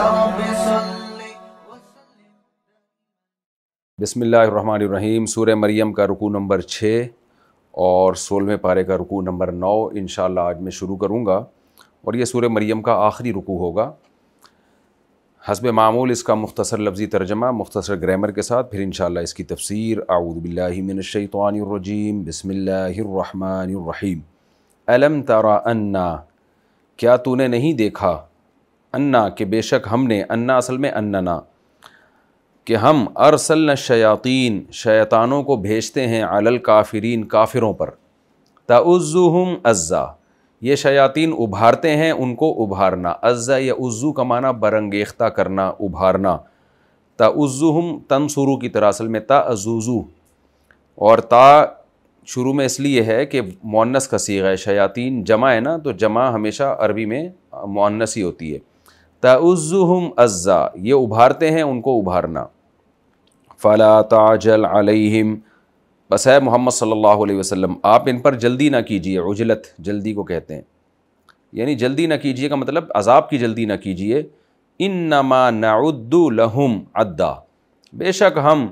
रब सूर मरीम का रुकू नंबर छः और सोलहवें पारे का रुकू नंबर नौ इन आज मैं शुरू करूँगा और यह सूर मरीम का आखिरी रुकू होगा हसब मामूल इसका मुख्तसर लफ्ज़ी तर्जमा मुख्तर ग्रामर के साथ फिर इन इसकी तफसीर आऊदबिल्लिमिनशैतवानरजीम बसमिल्लर रहीम अलम तारा अन्ना क्या तूने नहीं देखा अन्ना के बेशक हमने अन्ना असल में अन्ना कि हम अरसल शयातीन शैतानों को भेजते हैं अलल काफरीन काफिरों पर हम अज्ज़ा ये शयातीन उभारते हैं उनको उभारना अज्ज़ा या उज़ू का माना बरंगेख्ता करना उभारना तन तनसुरु की तरह असल में तजुज़ू और ता शुरू में इसलिए है कि मुन्नस का सीगा है शयातीन जमा है ना तो जमा हमेशा अरबी में मुन्नस ही होती है तज़ुहम अज्जा ये उभारते हैं उनको उभारना फ़ला ताजल अलैहिम बस है मोहम्मद सल्लल्लाहु अलैहि वसल्लम आप इन पर जल्दी ना कीजिए उजलत जल्दी को कहते हैं यानी जल्दी ना कीजिए का मतलब अजाब की जल्दी ना कीजिए इन नमा नाउद्दुलहम अद्दा बेशक हम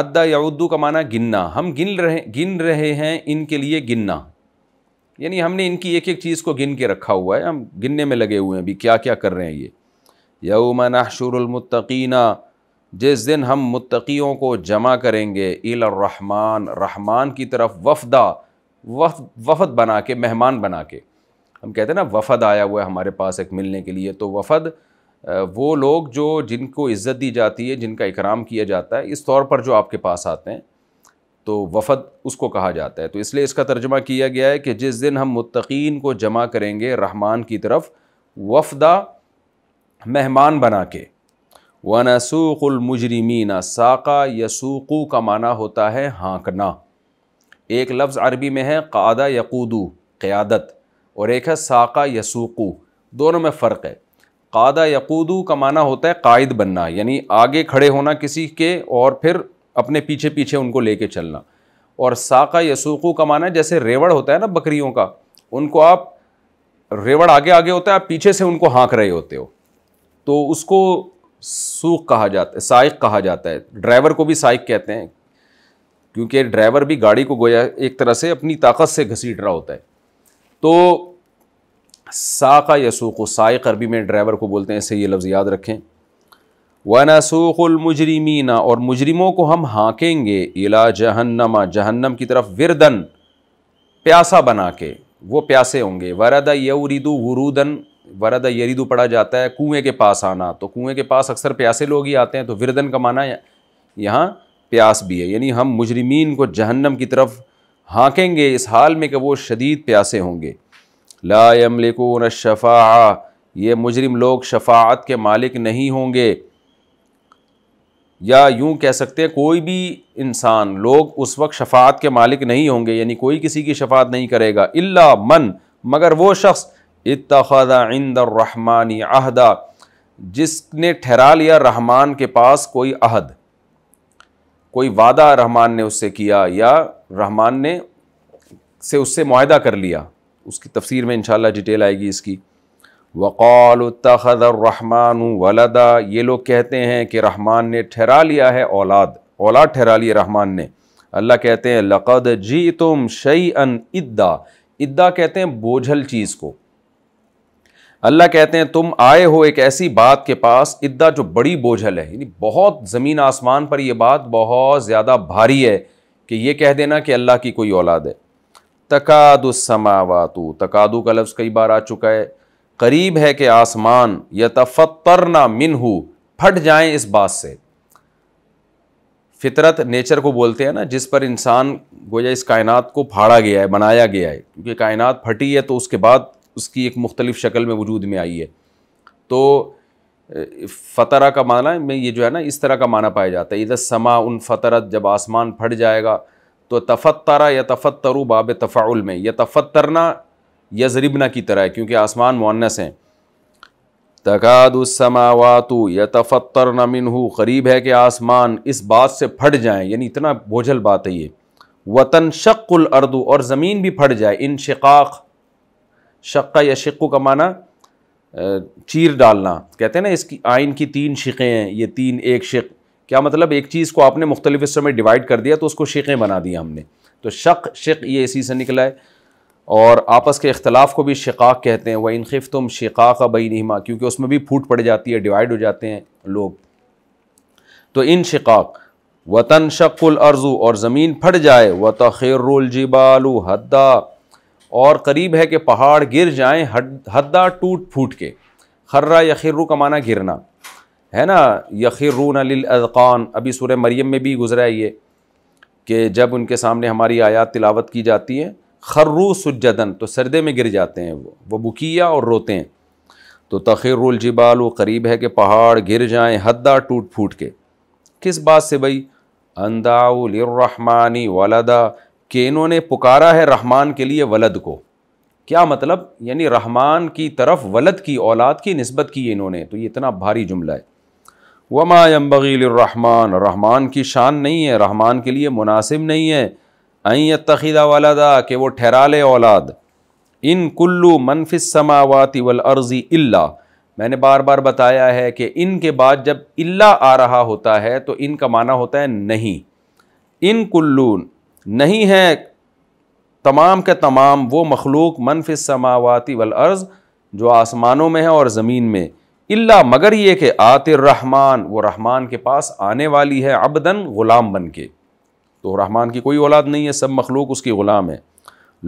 अद्दा उद्दू का माना गिनना हम गिन रहे गिन रहे हैं इनके लिए गिनना यानी हमने इनकी एक एक चीज़ को गिन के रखा हुआ है हम गिनने में लगे हुए हैं अभी क्या क्या कर रहे हैं ये यौम नशरमतकीना जिस दिन हम मुतकीयों को जमा करेंगे इलाहमान रहमान की तरफ वफदा वफ वफद बना के मेहमान बना के हम कहते हैं ना वफद आया हुआ है हमारे पास एक मिलने के लिए तो वफद वो लोग जो जिनको इज़्ज़त दी जाती है जिनका इकराम किया जाता है इस तौर पर जो आपके पास आते हैं तो वफद उसको कहा जाता है तो इसलिए इसका तर्जमा किया गया है कि जिस दिन हम मुतकीन को जमा करेंगे रहमान की तरफ वफदा मेहमान बना के वनसूक़ुलमजरमीना साका यसूकू का माना होता है हाँकना एक लफ्ज़ अरबी में है कादा यकूदू क़्यादत और एक है साका यसूकू दोनों में फ़र्क है कादा यकूदू का माना होता है कायद बनना यानी आगे खड़े होना किसी के और फिर अपने पीछे पीछे उनको लेके चलना और साका यसूकू का माना है जैसे रेवड़ होता है ना बकरियों का उनको आप रेवड़ आगे आगे होता है आप पीछे से उनको हाँक रहे होते हो तो उसको सूख कहा जाता है साइक कहा जाता है ड्राइवर को भी साइक कहते हैं क्योंकि ड्राइवर भी गाड़ी को गोया एक तरह से अपनी ताकत से घसीट रहा होता है तो साका यसूक साइक अरबी में ड्राइवर को बोलते हैं ऐसे ये लफ्ज़ याद रखें वनसूलमजरमीना और मुजरिमों को हम हाँकेंगे इला जहन्नमा जहन्नम की तरफ विरदन प्यासा बना के वो प्यासे होंगे वरदा यऊरीदू वरूदन वरदा यरिदु पढ़ा जाता है कुएँ के पास आना तो कुएँ के पास अक्सर प्यासे लोग ही आते हैं तो विरदन का माना यहाँ प्यास भी है यानी हम मुजरिमीन को जहन्नम की तरफ हाँकेंगे इस हाल में कि वो शदीद प्यासे होंगे ला यमलिकून शफ़ा ये मुजरिम लोग शफात के मालिक नहीं होंगे या यूं कह सकते हैं कोई भी इंसान लोग उस वक्त शफात के मालिक नहीं होंगे यानी कोई किसी की शफात नहीं करेगा इल्ला मन मगर वो शख्स रहमानी अहदा जिसने ठहरा लिया रहमान के पास कोई अहद कोई वादा रहमान ने उससे किया या रहमान ने से उससे माहदा कर लिया उसकी तफसीर में इंशाल्लाह डिटेल आएगी इसकी रहमान वलदा ये लोग कहते हैं कि रहमान ने ठहरा लिया है औलाद औलाद ठहरा लिए रहमान ने अल्लाह कहते हैं लक़द जी तुम शई अन इद्दा इद्दा कहते हैं बोझल चीज़ को अल्लाह कहते हैं तुम आए हो एक ऐसी बात के पास इद्दा जो बड़ी बोझल है यानी बहुत ज़मीन आसमान पर यह बात बहुत ज़्यादा भारी है कि ये कह देना कि अल्लाह की कोई औलाद है तकादुसमावातु तकादु का लफ्ज़ कई बार आ चुका है करीब है कि आसमान या यतफ़तरना मिनहू फट जाएं इस बात से फितरत नेचर को बोलते हैं ना जिस पर इंसान गोया इस कायनात को फाड़ा गया है बनाया गया है क्योंकि कायनात फटी है तो उसके बाद उसकी एक मुख्तलिफ़ शक्ल में वजूद में आई है तो फ़तरा का माना में ये जो है ना इस तरह का माना पाया जाता है इधर समा उन फतरत जब आसमान फट जाएगा तो तफ़तरा या तरु बाब तफ़ाउल में तफत तरना या जरिबना की तरह है क्योंकि आसमान मुन्नस हैं तकादुसमावातु यतफ़तर नमिन करीब है कि आसमान इस बात से फट जाएं यानी इतना बोझल बात है ये वतन शक्ल अर्दू और ज़मीन भी फट जाए इन शिकाक शक्का या शिक्कू का माना चीर डालना कहते हैं ना इसकी आइन की तीन शिकें हैं ये तीन एक शिक क्या मतलब एक चीज़ को आपने मुख्तलिफ हिस्सों में डिवाइड कर दिया तो उसको शिकें बना दिया हमने तो शक शिक ये इसी से निकला है और आपस के अख्तिलाफ़ को भी शिकाक कहते हैं वह इनखिफ तुम शिकाक बई नहमा क्योंकि उसमें भी फूट पड़ जाती है डिवाइड हो जाते हैं लोग तो इन शिकाक वतन शक्ल अर्जू और ज़मीन फट जाए व तखिरजिबालू हद्दा और करीब है कि पहाड़ गिर जाएँ हद, हद्दा टूट फूट के खर्रा यखिर्रू का माना गिरना है ना यखिरून अज़क़ान अभी सूर्य मरियम में भी गुजरा है ये कि जब उनके सामने हमारी आयात तिलावत की जाती है खर्रू सज्जदन तो सरदे में गिर जाते हैं वो वो बुकिया और रोते हैं तो तखिरजिबाल वो करीब है कि पहाड़ गिर जाएँ हद्दा टूट फूट के किस बात से भाई अंदाउलरहमानी वलदा कि इन्होंने पुकारा है रहमान के लिए वलद को क्या मतलब यानी रहमान की तरफ वलद की औलाद की नस्बत की इन्होंने तो ये इतना भारी जुमला है वमा यम्बगील रहमान रहमान की शान नहीं है रहमान के लिए मुनासिब नहीं है अँ तखिदा वालदा कि वो ठहरा ले औलाद इन कुल्लू मनफिस समावाती वल अर्ज़ी इल्ला मैंने बार बार बताया है कि इन के बाद जब इल्ला आ रहा होता है तो इन का माना होता है नहीं इन कुल्लू नहीं है तमाम के तमाम वो मखलूक मनफिस समावाती वल अर्ज़ जो आसमानों में है और ज़मीन में इल्ला मगर ये कि आतिर रहमान वो रहमान के पास आने वाली है अबदन ग़ुलाम बन के तो रहमान की कोई औलाद नहीं है सब मखलूक उसकी ग़ुलाम है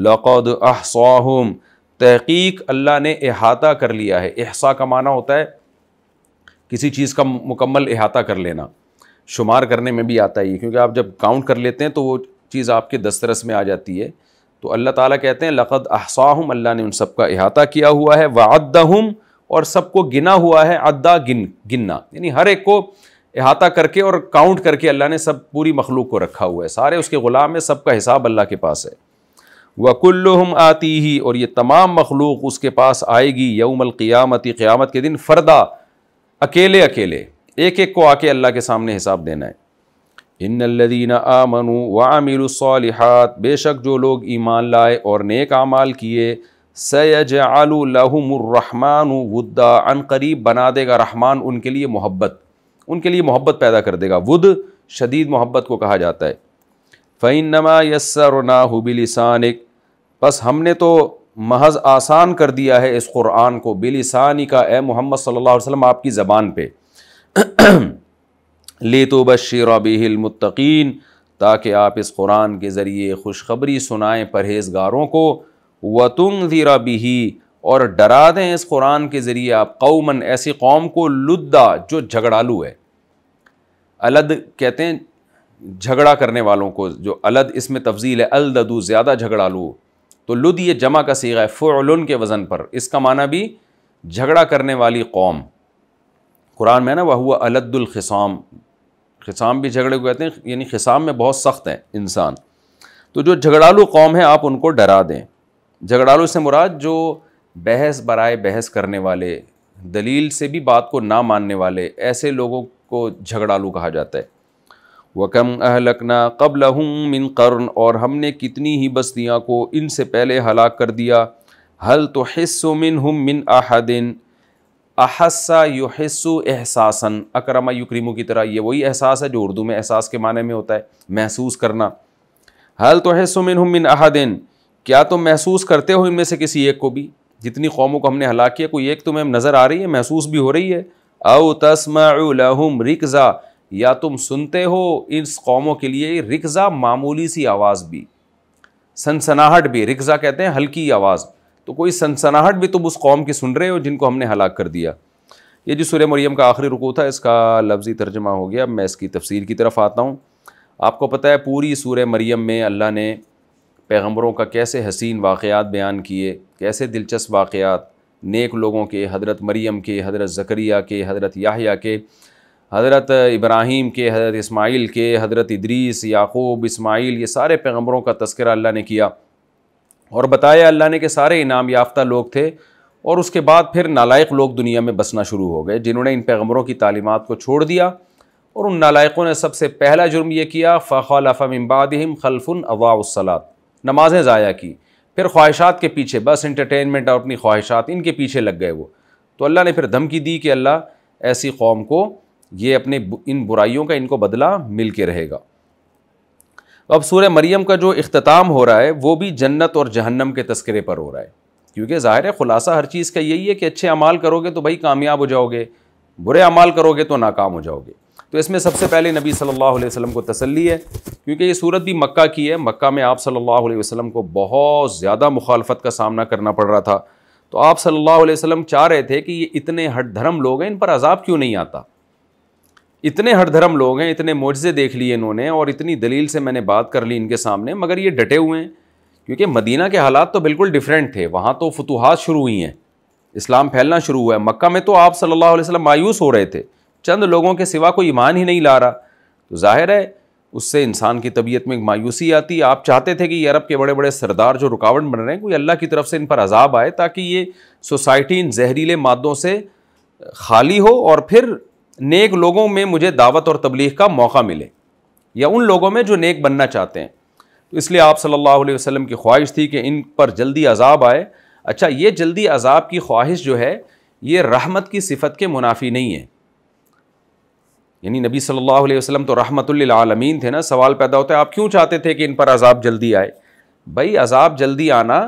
लक़द अहसाहम तहकीक अल्लाह ने अहाता कर लिया है अहसा का माना होता है किसी चीज़ का मुकम्मल अहाता कर लेना शुमार करने में भी आता ही क्योंकि आप जब काउंट कर लेते हैं तो वो चीज़ आपके दस्तरस में आ जाती है तो अल्लाह ताला कहते हैं लक़द अहसाहम अल्लाह ने उन सब का अहाता किया हुआ है वादहम और सबको गिना हुआ है अद्दा गिन गिनना यानी हर एक को अहाता करके और काउंट करके अल्लाह ने सब पूरी मखलूक को रखा हुआ है सारे उसके ग़ुलाम है का हिसाब अल्लाह के पास है वकुल्लुम आती ही और ये तमाम मखलूक उसके पास आएगी यौमल क़ियामती क़्यामत के दिन फ़र्दा अकेले अकेले एक एक को आके अल्लाह के सामने हिसाब देना है इन लदीन आमनु व आमिलसालहत बेशक जो लोग ईमान लाए और नेक आमाल किए सैज आलू लहमरहमान वुद्दा अनकरीब बना देगा रहमान उनके लिए मोहब्बत उनके लिए मोहब्बत पैदा कर देगा वुद शदीद मोहब्बत को कहा जाता है फ़ैन नमा यसर ना एक बस हमने तो महज आसान कर दिया है इस कुरान को बिलसानी का ए मोहम्मद सल्ला वसम आपकी ज़बान पर ले तो बशीर ताकि आप इस कुरान के ज़रिए खुशखबरी सुनाएं परहेजगारों को वतुम धीरा बिही और डरा दें इस कुरान के ज़रिए आप कौमन ऐसी कौम को लुद्दा जो झगड़ालू है अलद कहते हैं झगड़ा करने वालों को जो अलद इसमें तफजील है अलददू ज़्यादा झगड़ा लू तो लुद ये जमा का सीगा है फ़ुन के वज़न पर इसका माना भी झगड़ा करने वाली कौम कुरान में ना वह हुआ अलदुलखसाम खिसाम भी झगड़े को कहते हैं यानी खिसाम में बहुत सख्त हैं इंसान तो जो झगड़ालू कौम है आप उनको डरा दें झगड़ालू से मुराद जो बहस बराए बहस करने वाले दलील से भी बात को ना मानने वाले ऐसे लोगों को झगड़ालू कहा जाता है वकम अहलकना कबल मिन कर्न और हमने कितनी ही बस्तियाँ को इन से पहले हलाक कर दिया हल तो हिस्सु मिन हम मिन अहदिन अहस्सा युहस्सु एहसासन अक्रमा युक्रीमू की तरह ये वही एहसास है जो उर्दू में एहसास के माने में होता है महसूस करना हल तो हिस्सु मिन हम मिन अहदिन क्या तुम महसूस करते हो इनमें से किसी एक को भी जितनी कौमों को हमने हलाक किया कोई एक तुम्हें नज़र आ रही है महसूस भी हो रही है अव तस्माउलहम रिकज़ा या तुम सुनते हो इस कौमों के लिए रिकज़ा मामूली सी आवाज़ भी सनसनाहट भी रिकज़ा कहते हैं हल्की आवाज़ तो कोई सनसनाहट भी तुम उस कौम की सुन रहे हो जिनको हमने हलाक कर दिया ये जो सूर्य मरियम का आखिरी रुकू था इसका लफ्ज़ी तर्जमा हो गया मैं इसकी तफसीर की तरफ आता हूँ आपको पता है पूरी सूर्य मरियम में अल्लाह ने पैगम्बरों का कैसे हसीन वाक़ात बयान किए कैसे दिलचस्प वाक़ात नेक लोगों के हज़रत मरीम के हज़रत ज़करिया के हज़रत याहिया के हज़रत इब्राहीम के हज़रत इस्माइल के हज़रत इदरीस याकूब इस्माइल ये सारे पैगम्बरों का तस्करा अल्लाह ने किया और बताया अल्लाह ने कि सारे इनाम याफ्ता लोग थे और उसके बाद फिर नालायक लोग दुनिया में बसना शुरू हो गए जिन्होंने इन पैगम्बरों की तालीमत को छोड़ दिया और उन नालायकों ने सबसे पहला जुर्म यह किया फ़ाखलाफ़ा मबादम खलफुन अवासलात नमाज़ें ज़ाया की फिर ख्वाहिशात के पीछे बस इंटरटेनमेंट और अपनी ख्वाहिशात इनके पीछे लग गए वो तो अल्लाह ने फिर धमकी दी कि अल्लाह ऐसी कौम को ये अपने इन बुराइयों का इनको बदला मिल के रहेगा अब सूर्य मरियम का जो अख्ताम हो रहा है वो भी जन्नत और जहन्नम के तस्करे पर हो रहा है क्योंकि ज़ाहिर है ख़ुलासा हर चीज़ का यही है कि अच्छे अमाल करोगे तो भाई कामयाब हो जाओगे बुरे अमाल करोगे तो नाकाम हो जाओगे तो इसमें सबसे पहले नबी सल्लल्लाहु अलैहि वसल्लम को तसल्ली है क्योंकि ये सूरत भी मक्का की है मक्का में आप सल्लल्लाहु अलैहि वसल्लम को बहुत ज़्यादा मुखालफत का सामना करना पड़ रहा था तो आप सल्लल्लाहु अलैहि वसल्लम चाह रहे थे कि ये इतने हट धर्म लोग हैं इन पर अजाब क्यों नहीं आता इतने हट धर्म लोग हैं इतने मुआजे देख लिए इन्होंने और इतनी दलील से मैंने बात कर ली इनके सामने मगर ये डटे हुए हैं क्योंकि मदीना के हालात तो बिल्कुल डिफरेंट थे वहाँ तो फतूहत शुरू हुई हैं इस्लाम फैलना शुरू हुआ है मक्का में तो आप सल्लल्लाहु अलैहि वसल्लम मायूस हो रहे थे चंद लोगों के सिवा कोई ईमान ही नहीं ला रहा तो जाहिर है उससे इंसान की तबीयत में एक मायूसी आती है आप चाहते थे कि ये अरब के बड़े बड़े सरदार जो रुकावट बन रहे हैं कोई अल्लाह की तरफ से इन पर अजाब आए ताकि ये सोसाइटी इन जहरीले मादों से खाली हो और फिर नेक लोगों में मुझे दावत और तबलीग का मौका मिले या उन लोगों में जो नेक बनना चाहते हैं तो इसलिए आप सल्लल्लाहु अलैहि वसल्लम की ख्वाहिश थी कि इन पर जल्दी अजाब आए अच्छा ये जल्दी अजाब की ख्वाहिश जो है ये रहमत की सिफत के मुनाफी नहीं है यानी नबी सल्लल्लाहु अलैहि वसल्लम तो रहमतुल्लिलामीन थे ना सवाल पैदा होता है आप क्यों चाहते थे कि इन पर अजाब जल्दी आए भाई अजाब जल्दी आना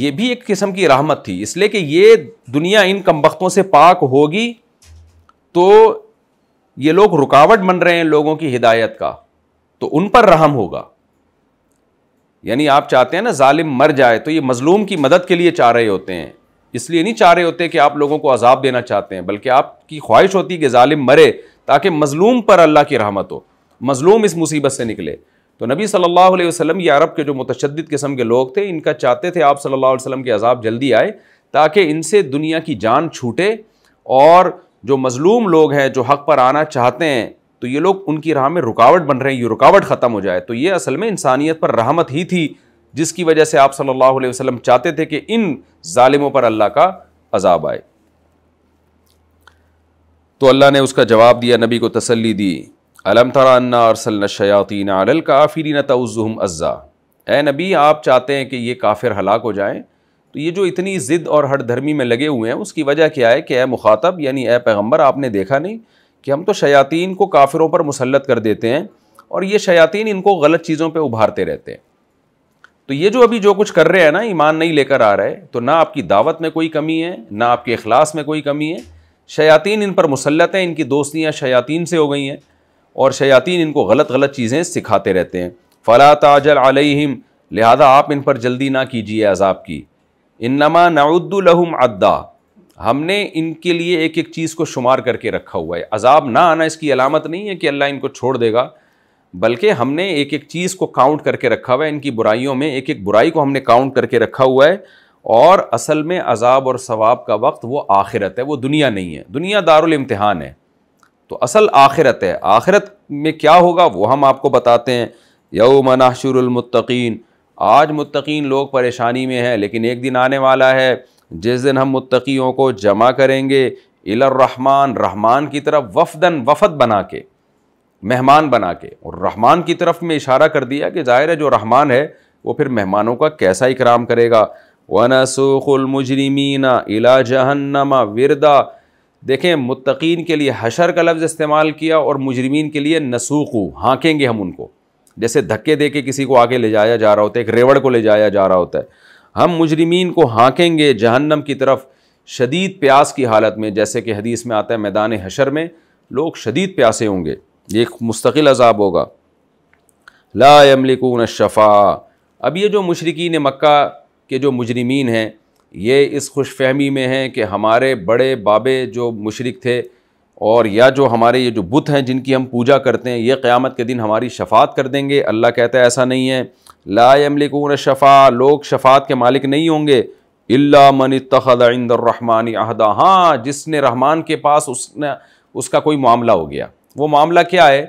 ये भी एक किस्म की रहमत थी इसलिए कि ये दुनिया इन कमबख्तों से पाक होगी तो ये लोग रुकावट बन रहे हैं लोगों की हिदायत का तो उन पर रहम होगा यानी आप चाहते हैं ना जालिम मर जाए तो ये मज़लूम की मदद के लिए चाह रहे होते हैं इसलिए नहीं चाह रहे होते कि आप लोगों को अजाब देना चाहते हैं बल्कि आपकी ख्वाहिश होती है कि जालिम मरे ताकि मज़लूम पर अल्लाह की रहमत हो मज़लूम इस मुसीबत से निकले तो नबी सल्लल्लाहु अलैहि वसल्लम ये अरब के जो मुतशद किस्म के लोग थे इनका चाहते थे आप सल्लल्लाहु अलैहि वसल्लम के अजाब जल्दी आए ताकि इनसे दुनिया की जान छूटे और जो मज़लूम लोग हैं जो हक़ पर आना चाहते हैं तो ये लोग उनकी राह में रुकावट बन रहे हैं ये रुकावट ख़त्म हो जाए तो ये असल में इंसानियत पर रहमत ही थी जिसकी वजह से आप सल्ला अलैहि चाहते थे कि इन ालिमों पर अल्लाह का अजाब आए तो अल्लाह ने उसका जवाब दिया नबी को तसल्ली दी अलम तराना अरसल शयातीन अल काफिरीन नज़ुम अज़ा ए नबी आप चाहते हैं कि ये काफिर हलाक हो जाएँ तो ये जो इतनी ज़िद और हर धर्मी में लगे हुए हैं उसकी वजह क्या है कि ए मुखातब यानी ए पैगम्बर आपने देखा नहीं कि हम तो शयातीन को काफिरों पर मुसलत कर देते हैं और ये शयातीन इनको गलत चीज़ों पर उभारते रहते हैं तो ये जो अभी जो कुछ कर रहे हैं ना ईमान नहीं लेकर आ रहे तो ना आपकी दावत में कोई कमी है ना आपके अखलास में कोई कमी है शयातीन इन पर मुसलत हैं इनकी दोस्तियाँ शयातीन से हो गई हैं और शयातीन इनको गलत गलत चीज़ें सिखाते रहते हैं फ़ला ताजल अलहिम लिहाजा आप इन पर जल्दी ना कीजिए अजाब की इनमा नाउद्दुलहम अद्दा हमने इनके लिए एक एक चीज़ को शुमार करके रखा हुआ है अजाब ना आना इसकी अलामत नहीं है कि अल्लाह इनको छोड़ देगा बल्कि हमने एक एक चीज़ को काउंट करके रखा हुआ है इनकी बुराइयों में एक एक बुराई को हमने काउंट करके रखा हुआ है और असल में अजाब और सवाब का वक्त वो आखिरत है वो दुनिया नहीं है दुनिया दारुल इम्तहान है तो असल आखिरत है आखिरत में क्या होगा वो हम आपको बताते हैं यौम नाशुरमतकीन आज मुतकीन लोग परेशानी में हैं लेकिन एक दिन आने वाला है जिस दिन हम मुतकीयों को जमा करेंगे इलरहमान रहमान की तरफ वफदन वफद बना के मेहमान बना के और रहमान की तरफ में इशारा कर दिया कि जाहिर है जो रहमान है वो फिर मेहमानों का कैसा इकराम करेगा वनसूखुलमजरमीना इला जहन्नमा विरदा देखें मुतकीन के लिए हशर का लफ्ज़ इस्तेमाल किया और मुजरमीन के लिए नसूखू हाँकेंगे हम उनको जैसे धक्के दे के किसी को आगे ले जाया जा रहा होता है एक रेवड़ को ले जाया जा रहा होता है हम मुजरमीन को हाँकेंगे जहन्नम की तरफ शदीद प्यास की हालत में जैसे कि हदीस में आता है मैदान हशर में लोग शदीद प्यासे होंगे ये एक मुस्तकिल अजाब होगा ला यमलिकून शफ़ा अब ये जो मशरकिन मक्का कि जो मुजरमीन हैं ये इस खुश फहमी में हैं कि हमारे बड़े बाबे जो मशरक थे और या जो हमारे ये जो बुत हैं जिनकी हम पूजा करते हैं ये क़्यामत के दिन हमारी शफात कर देंगे अल्लाह कहता है ऐसा नहीं है लामलिकून शफ़ा लोग शफात के मालिक नहीं होंगे इल्ला मन तखदरहमानी अहदा हाँ जिसने रहमान के पास उसने उसका कोई मामला हो गया वो मामला क्या है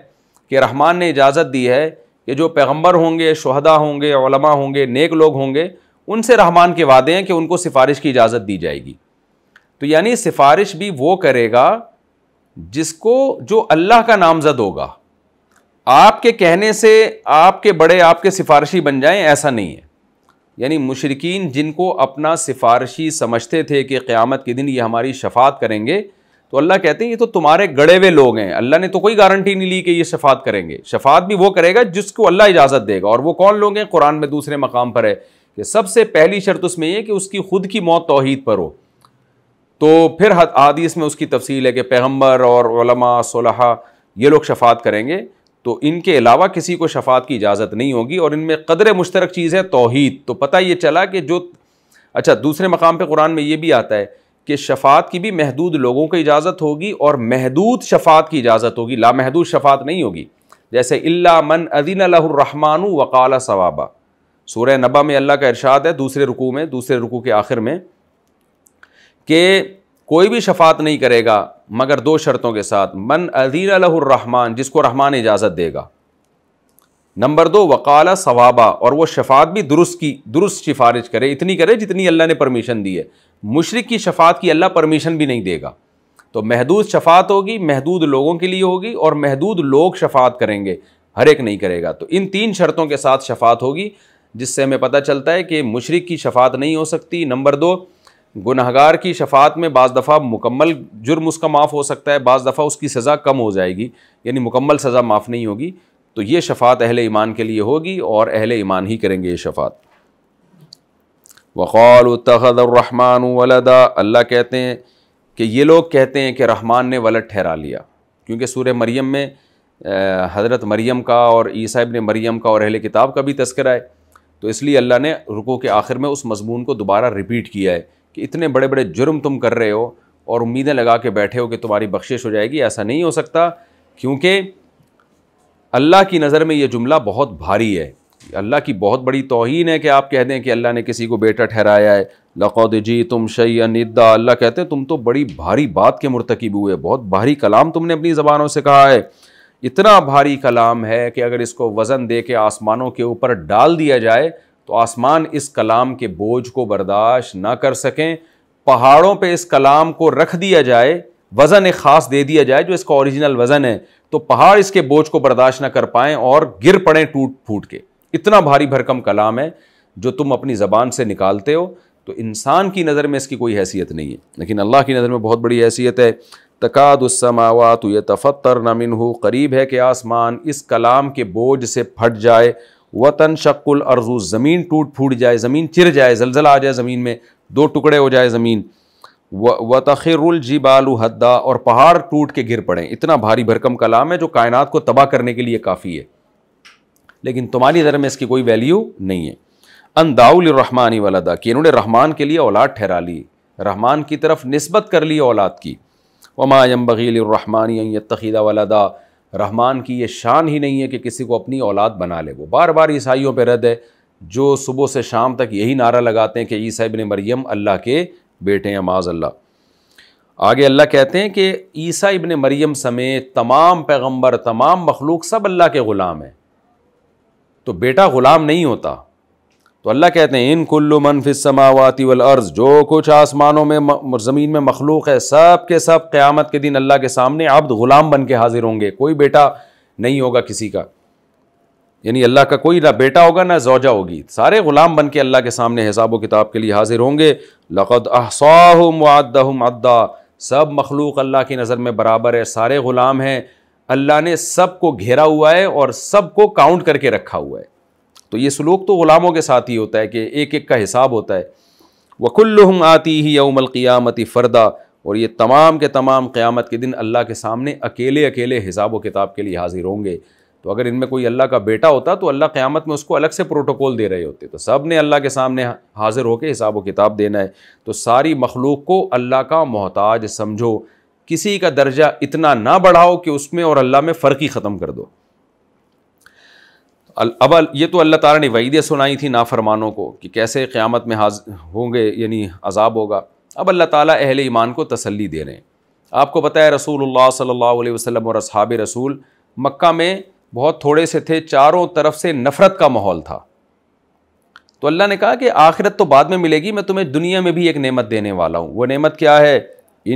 कि रहमान ने इजाज़त दी है कि जो पैगम्बर होंगे शहदा होंगे होंगे नेक लोग होंगे उनसे रहमान के वादे हैं कि उनको सिफारिश की इजाज़त दी जाएगी तो यानी सिफारिश भी वो करेगा जिसको जो अल्लाह का नामजद होगा आपके कहने से आपके बड़े आपके सिफारशी बन जाएं ऐसा नहीं है यानी मुशरकिन जिनको अपना सिफारशी समझते थे कि क़्यामत के दिन ये हमारी शफात करेंगे तो अल्लाह कहते हैं ये तो तुम्हारे गड़े हुए लोग हैं अल्लाह ने तो कोई गारंटी नहीं ली कि ये शफात करेंगे शफात भी वो करेगा जिसको अल्लाह इजाज़त देगा और वो कौन लोग हैं कुरान में दूसरे मकाम पर है कि सबसे पहली शर्त उसमें यह कि उसकी खुद की मौत तोहहीद पर हो तो फिर आदि इसमें उसकी तफसील है कि पैगम्बर और ये लोग शफात करेंगे तो इनके अलावा किसी को शफात की इजाज़त नहीं होगी और इनमें कदर मुश्तरक चीज़ है तोहहीद तो पता ये चला कि जो अच्छा दूसरे मकाम पर कुरान में ये भी आता है कि शफात की भी महदूद लोगों को इजाज़त होगी और महदूद शफात की इजाज़त होगी लामहदूद शफात नहीं होगी जैसे इल्ला मन अदीन लहरहमानु वकाला सवाबा सूर्य नबा में अल्लाह का इरशाद है दूसरे रुकू में दूसरे रुकू के आखिर में कि कोई भी शफात नहीं करेगा मगर दो शर्तों के साथ मन अधीर अलहमान जिसको रहमान इजाज़त देगा नंबर दो वकाल सवाबा और वह शफात भी दुरुस्त की दुरुस्त सिफारिश करे इतनी करे जितनी अल्लाह ने परमिशन दी है मुशरक़ की शफात की अल्लाह परमिशन भी नहीं देगा तो महदूद शफात होगी महदूद लोगों के लिए होगी और महदूद लोग शफात करेंगे हर एक नहीं करेगा तो इन तीन शर्तों के साथ शफात होगी जिससे हमें पता चलता है कि मुशरक की शफात नहीं हो सकती नंबर दो गुनहगार की शफात में बज़ दफ़ा मुकम्मल जुर्म उसका माफ़ हो सकता है बज़ दफ़ा उसकी सज़ा कम हो जाएगी यानी मुकम्मल सज़ा माफ़ नहीं होगी तो ये शफात अहल ईमान के लिए होगी और अहल ईमान ही करेंगे ये शफात वक़ौल तखदरहमान वलदा अल्लाह कहते हैं कि ये लोग कहते हैं कि रहमान ने वलद ठहरा लिया क्योंकि सूर्य मरियम में हज़रत मरियम का और ईसा ने मरियम का और अहल किताब का भी तस्करा है तो इसलिए अल्लाह ने रुको के आखिर में उस मजमून को दोबारा रिपीट किया है कि इतने बड़े बड़े जुर्म तुम कर रहे हो और उम्मीदें लगा के बैठे हो कि तुम्हारी बख्शिश हो जाएगी ऐसा नहीं हो सकता क्योंकि अल्लाह की नज़र में ये जुमला बहुत भारी है अल्लाह की बहुत बड़ी तोहन है कि आप कह दें कि अल्लाह ने किसी को बेटा ठहराया है लकौद जी तुम शई निद्दा अल्लाह कहते हैं तुम तो बड़ी भारी बात के मुरतकब हुए बहुत भारी कलाम तुमने अपनी ज़बानों से कहा है इतना भारी कलाम है कि अगर इसको वज़न दे के आसमानों के ऊपर डाल दिया जाए तो आसमान इस कलाम के बोझ को बर्दाश्त ना कर सकें पहाड़ों पे इस कलाम को रख दिया जाए वज़न एक ख़ास दे दिया जाए जो इसका ओरिजिनल वज़न है तो पहाड़ इसके बोझ को बर्दाश्त ना कर पाएँ और गिर पड़ें टूट फूट के इतना भारी भरकम कलाम है जो तुम अपनी ज़बान से निकालते हो तो इंसान की नज़र में इसकी कोई हैसियत नहीं है लेकिन अल्लाह की नज़र में बहुत बड़ी हैसियत है तकादुस्समावात यतफ़तर हो करीब है कि आसमान इस कलाम के बोझ से फट जाए वतन शक्ल अर्जू ज़मीन टूट फूट जाए ज़मीन चिर जाए जलजला आ जाए ज़मीन में दो टुकड़े हो जाए ज़मीन व व वतखिरजिबालू हद्दा और पहाड़ टूट के गिर पड़े इतना भारी भरकम कलाम है जो कायनात को तबाह करने के लिए काफ़ी है लेकिन तुम्हारी नज़र में इसकी कोई वैल्यू नहीं है अंदाउल रहमानी वालदा कि इन्होंने रहमान के लिए औलाद ठहरा ली रहमान की तरफ नस्बत कर ली औलाद की वमायम बघीलरहमानी तखीदा वलदा रहमान की ये शान ही नहीं है कि किसी को अपनी औलाद बना ले वो बार बार ईसाइयों पर रद है जो सुबह से शाम तक यही नारा लगाते हैं कि ईसा इबन मरियम अल्लाह के बेटे हैं माज अल्लाह आगे अल्लाह कहते हैं कि ईसा इबन मरियम समेत तमाम पैगंबर तमाम मखलूक सब अल्लाह के ग़ुलाम हैं तो बेटा ग़ुलाम नहीं होता तो अल्लाह कहते हैं इन कुल्लु मनफिस समावाती वल अर्ज जो कुछ आसमानों में ज़मीन में मखलूक है सब के सब क़्यामत के दिन अल्लाह के सामने आब्द ग़ुलाम बन के हाजिर होंगे कोई बेटा नहीं होगा किसी का यानी अल्लाह का कोई ना बेटा होगा ना जोजा होगी सारे ग़ुलाम बन के अल्लाह के सामने हिसाब किताब के लिए हाजिर होंगे लक़द अहसाहम अद्दा सब मखलूक अल्लाह की नज़र में बराबर है सारे ग़ुलाम हैं अल्लाह ने सब को घेरा हुआ है और सब को काउंट करके रखा हुआ है तो ये सलूक तो ग़ुलामों के साथ ही होता है कि एक एक का हिसाब होता है वकुल्लुम आती ही यौमल क़ियामत फ़रदा और ये तमाम के तमाम क़्यामत के दिन अल्लाह के सामने अकेले अकेले हिसाब व किताब के लिए हाज़िर होंगे तो अगर इनमें कोई अल्लाह का बेटा होता तो अल्लाह क़्यामत में उसको अलग से प्रोटोकॉल दे रहे होते तो सब ने अल्लाह के सामने हाज़िर होकर हिसाब व किताब देना है तो सारी मखलूक को अल्लाह का मोहताज समझो किसी का दर्जा इतना ना बढ़ाओ कि उसमें और अल्लाह में फ़र्क ही ख़त्म कर दो अब ये तो अल्लाह ताला ने वैदे सुनाई थी नाफरमानों को कि कैसे क़्यामत में हाज होंगे यानी अजाब होगा अब अल्लाह ताला अहल ईमान को तसल्ली दे रहे हैं आपको पता है रसूल सल्ला वसम और असहाब रसूल मक्का में बहुत थोड़े से थे चारों तरफ से नफ़रत का माहौल था तो अल्लाह ने कहा कि आखिरत तो बाद में मिलेगी मैं तुम्हें दुनिया में भी एक नेमत देने वाला हूँ वह नेमत क्या है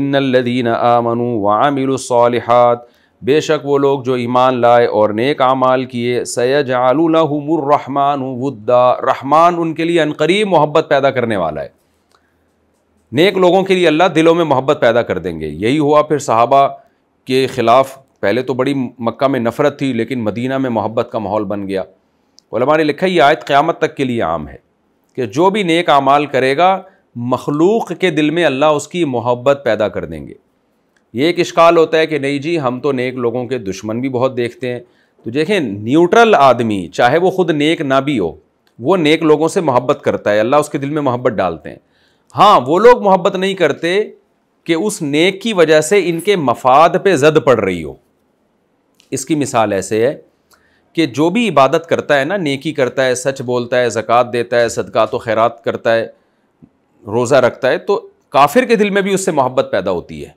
इन लदीन आमनु वामिलसालहत बेशक वो लोग जो ईमान लाए और नेक आमाल किए सैजालहमरहमान वद्दा रहमान उनके लिए अनकरीब मोहब्बत पैदा करने वाला है नेक लोगों के लिए अल्लाह दिलों में मोहब्बत पैदा कर देंगे यही हुआ फिर साहबा के ख़िलाफ़ पहले तो बड़ी मक्का में नफ़रत थी लेकिन मदीना में मोहब्बत का माहौल बन गया उलमा ने लिखा ये आयत क़्यामत तक के लिए आम है कि जो भी नेक आमाल करेगा मखलूक के दिल में अल्लाह उसकी मोहब्बत पैदा कर देंगे ये एक इश्काल होता है कि नहीं जी हम तो नेक लोगों के दुश्मन भी बहुत देखते हैं तो देखें न्यूट्रल आदमी चाहे वो खुद नेक ना भी हो वो नेक लोगों से मोहब्बत करता है अल्लाह उसके दिल में मोहब्बत डालते हैं हाँ वो लोग मोहब्बत नहीं करते कि उस नेक की वजह से इनके मफाद पे जद पड़ रही हो इसकी मिसाल ऐसे है कि जो भी इबादत करता है ना नेकी करता है सच बोलता है ज़क़़त देता है सदका व तो खैरात करता है रोज़ा रखता है तो काफिर के दिल में भी उससे मोहब्बत पैदा होती है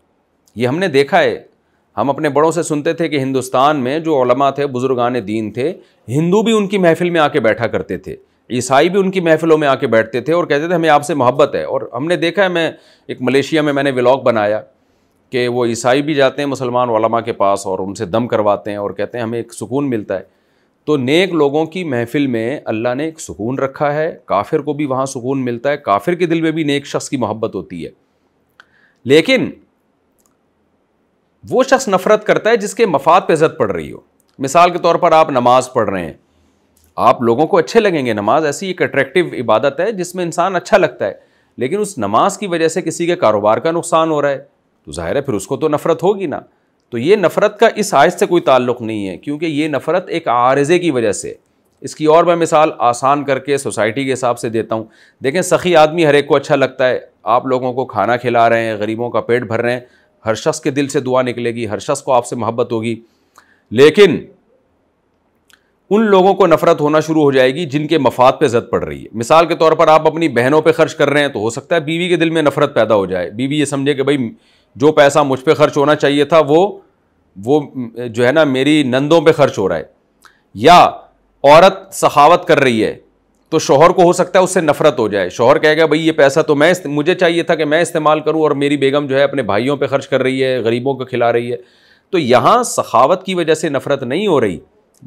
ये हमने देखा है हम अपने बड़ों से सुनते थे कि हिंदुस्तान में जो ओलमा थे बुज़ुर्गान दीन थे हिंदू भी उनकी महफ़िल में आके बैठा करते थे ईसाई भी उनकी महफ़िलों में आके बैठते थे और कहते थे हमें आपसे मोहब्बत है और हमने देखा है मैं एक मलेशिया में मैंने व्लॉग बनाया कि वो ईसाई भी जाते हैं मुसलमान वलमा के पास और उनसे दम करवाते हैं और कहते हैं हमें एक सुकून मिलता है तो नेक लोगों की महफ़िल में अल्लाह ने एक सुकून रखा है काफिर को भी वहाँ सुकून मिलता है काफिर के दिल में भी नेक शख्स की मोहब्बत होती है लेकिन वो शख्स नफ़रत करता है जिसके मफाद पर ज़द पड़ रही हो मिसाल के तौर पर आप नमाज़ पढ़ रहे हैं आप लोगों को अच्छे लगेंगे नमाज ऐसी एक अट्रैक्टिव इबादत है जिसमें इंसान अच्छा लगता है लेकिन उस नमाज की वजह से किसी के कारोबार का नुकसान हो रहा है तो ज़ाहिर है फिर उसको तो नफ़रत होगी ना तो ये नफ़रत का इस आयत से कोई ताल्लुक़ नहीं है क्योंकि ये नफ़रत एक आरजे की वजह से इसकी और मैं मिसाल आसान करके सोसाइटी के हिसाब से देता हूँ देखें सखी आदमी हर एक को अच्छा लगता है आप लोगों को खाना खिला रहे हैं गरीबों का पेट भर रहे हैं हर शख्स के दिल से दुआ निकलेगी हर शख्स को आपसे मोहब्बत होगी लेकिन उन लोगों को नफरत होना शुरू हो जाएगी जिनके मफाद पे जद पड़ रही है मिसाल के तौर पर आप अपनी बहनों पे खर्च कर रहे हैं तो हो सकता है बीवी के दिल में नफरत पैदा हो जाए बीवी ये समझे कि भाई जो पैसा मुझ पर खर्च होना चाहिए था वो वो जो है ना मेरी नंदों पे खर्च हो रहा है या औरत सखावत कर रही है तो शोहर को हो सकता है उससे नफरत हो जाए शोहर कहेगा भाई ये पैसा तो मैं मुझे चाहिए था कि मैं इस्तेमाल करूँ और मेरी बेगम जो है अपने भाइयों पर खर्च कर रही है गरीबों को खिला रही है तो यहाँ सखावत की वजह से नफरत नहीं हो रही